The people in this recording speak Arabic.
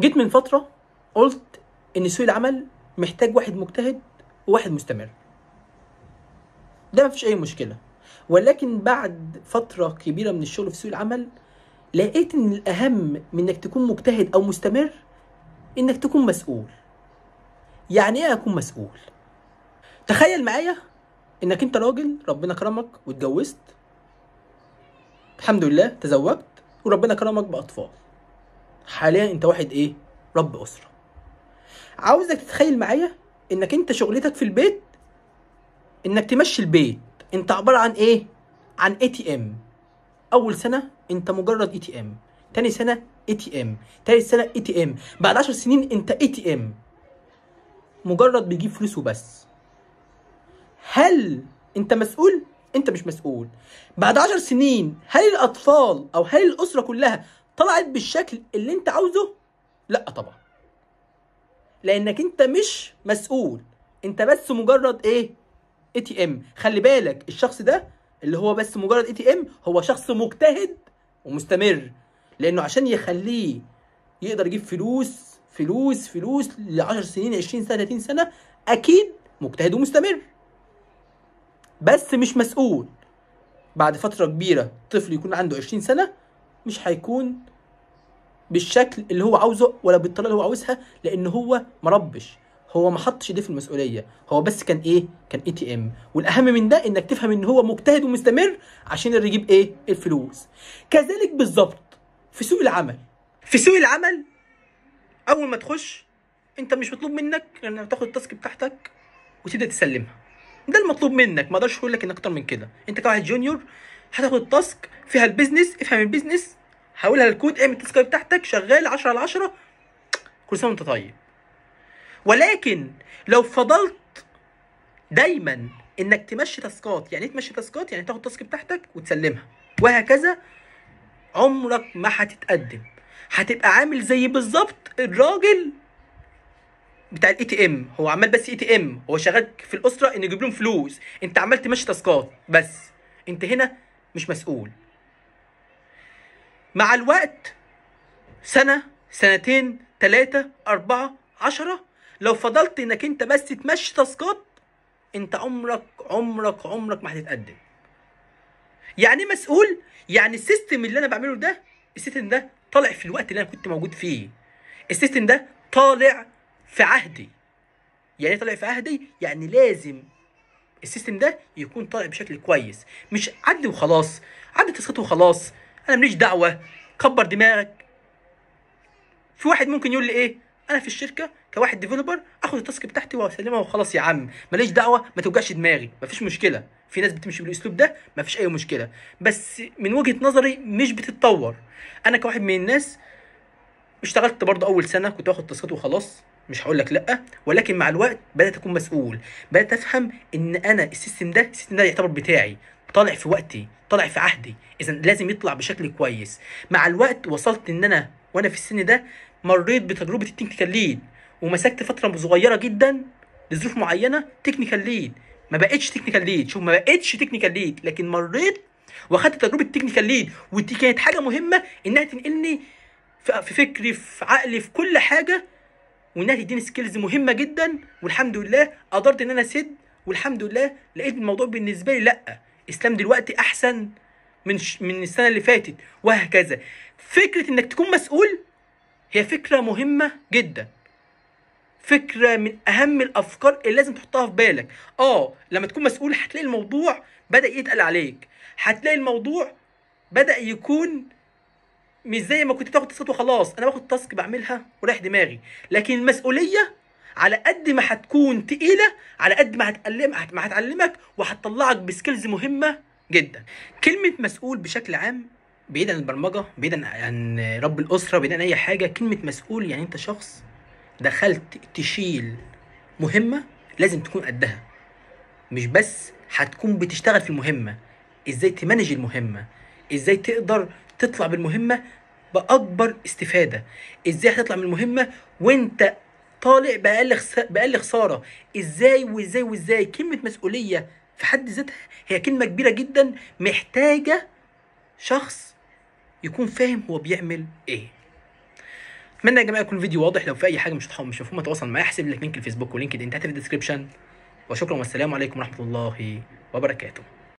جيت من فتره قلت ان سوق العمل محتاج واحد مجتهد وواحد مستمر ده مفيش اي مشكله ولكن بعد فتره كبيره من الشغل في سوق العمل لقيت ان الاهم من انك تكون مجتهد او مستمر انك تكون مسؤول يعني ايه اكون مسؤول تخيل معايا انك انت راجل ربنا كرمك واتجوزت الحمد لله تزوجت وربنا كرمك باطفال حاليا انت واحد ايه رب اسره عاوزك تتخيل معايا انك انت شغلتك في البيت انك تمشي البيت انت عباره عن ايه عن اي تي ام اول سنه انت مجرد اي تي ام تاني سنه اي تي ام تالت سنه اي تي ام بعد 10 سنين انت اي تي ام مجرد بيجيب فلوس وبس هل انت مسؤول انت مش مسؤول بعد 10 سنين هل الاطفال او هل الاسره كلها طلعت بالشكل اللي انت عاوزه لا طبعا لانك انت مش مسؤول انت بس مجرد ايه اي تي ام خلي بالك الشخص ده اللي هو بس مجرد اي تي ام هو شخص مجتهد ومستمر لانه عشان يخليه يقدر يجيب فلوس فلوس فلوس ل 10 سنين 20 سنه 30 سنه اكيد مجتهد ومستمر بس مش مسؤول بعد فتره كبيره طفل يكون عنده 20 سنه مش هيكون بالشكل اللي هو عاوزه ولا بالطريقه اللي هو عاوزها لان هو مربش هو ما حطش ايديه في المسؤوليه هو بس كان ايه كان اي تي ام والاهم من ده انك تفهم ان هو مجتهد ومستمر عشان اللي يجيب ايه الفلوس كذلك بالظبط في سوق العمل في سوق العمل اول ما تخش انت مش مطلوب منك انك تاخد التاسك بتاعتك وتبدا تسلمها ده المطلوب منك ما اقدرش اقول لك ان اكتر من كده انت كواحد جونيور هتاخد التاسك فيها البيزنس افهم البيزنس هقولها للكود اعمل التاسك بتاعتك شغال 10 على 10 كل سنه وانت طيب ولكن لو فضلت دايما انك تمشي تاسكات يعني ايه تمشي تاسكات يعني تاخد التاسك بتاعتك وتسلمها وهكذا عمرك ما هتتقدم هتبقى عامل زي بالظبط الراجل بتاع الاي تي ام هو عمال بس اي تي ام هو شغال في الاسره ان يجيب لهم فلوس انت عمال تمشي تاسكات بس انت هنا مش مسؤول مع الوقت سنة سنتين تلاتة أربعة عشرة لو فضلت انك انت بس تمشي تاسكات انت عمرك عمرك عمرك ما هتتقدم يعني إيه مسؤول يعني السيستم اللي انا بعمله ده السيستم ده طالع في الوقت اللي انا كنت موجود فيه السيستم ده طالع في عهدي يعني إيه طالع في عهدي يعني لازم السيستم ده يكون طالع بشكل كويس مش عدي وخلاص عدي تسقطه وخلاص انا ماليش دعوه كبر دماغك في واحد ممكن يقول لي ايه انا في الشركه كواحد ديفلوبر اخد التاسك بتاعتي واسلمها وخلاص يا عم ماليش دعوه ما توجعش دماغي مفيش مشكله في ناس بتمشي بالاسلوب ده مفيش اي مشكله بس من وجهه نظري مش بتتطور انا كواحد من الناس اشتغلت برضه اول سنه كنت واخد تاسكات وخلاص مش هقول لك لا ولكن مع الوقت بدات اكون مسؤول بدات افهم ان انا السيستم ده السيستم ده يعتبر بتاعي طالع في وقتي طالع في عهدي اذا لازم يطلع بشكل كويس مع الوقت وصلت ان انا وانا في السن ده مريت بتجربه التكنيكال ليد ومسكت فتره صغيره جدا لظروف معينه تكنيكال ليد ما بقتش تكنيكال ليد شوف ما بقتش تكنيكال ليد لكن مريت واخدت تجربه التكنيكال ليد ودي كانت حاجه مهمه انها تنقلني في فكري في عقلي في كل حاجه وانها تديني سكيلز مهمه جدا والحمد لله قدرت ان انا اسد والحمد لله لقيت الموضوع بالنسبه لي لا اسلام دلوقتي احسن من ش... من السنه اللي فاتت وهكذا فكره انك تكون مسؤول هي فكره مهمه جدا فكره من اهم الافكار اللي لازم تحطها في بالك اه لما تكون مسؤول هتلاقي الموضوع بدا يتقل عليك هتلاقي الموضوع بدا يكون مش زي ما كنت بتاخد تاسك وخلاص انا باخد تاسك بعملها ورايح دماغي لكن المسؤوليه على قد ما هتكون تقيله على قد ما هتعلم ما هتعلمك وهتطلعك بسكيلز مهمه جدا كلمه مسؤول بشكل عام بعيدا عن البرمجه بعيدا عن رب الاسره بعيدا عن اي حاجه كلمه مسؤول يعني انت شخص دخلت تشيل مهمه لازم تكون قدها مش بس هتكون بتشتغل في المهمه ازاي تمانج المهمه ازاي تقدر تطلع بالمهمه باكبر استفاده ازاي هتطلع من المهمه وانت طالع باقل باقل خساره ازاي وازاي وازاي كلمه مسؤوليه في حد ذاتها هي كلمه كبيره جدا محتاجه شخص يكون فاهم هو بيعمل ايه اتمنى يا جماعه يكون الفيديو واضح لو في اي حاجه مش هتحاول مش مفهومه تواصل معايا احسب لك لينك الفيسبوك ولينك انت في الديسكربشن وشكرا والسلام عليكم ورحمه الله وبركاته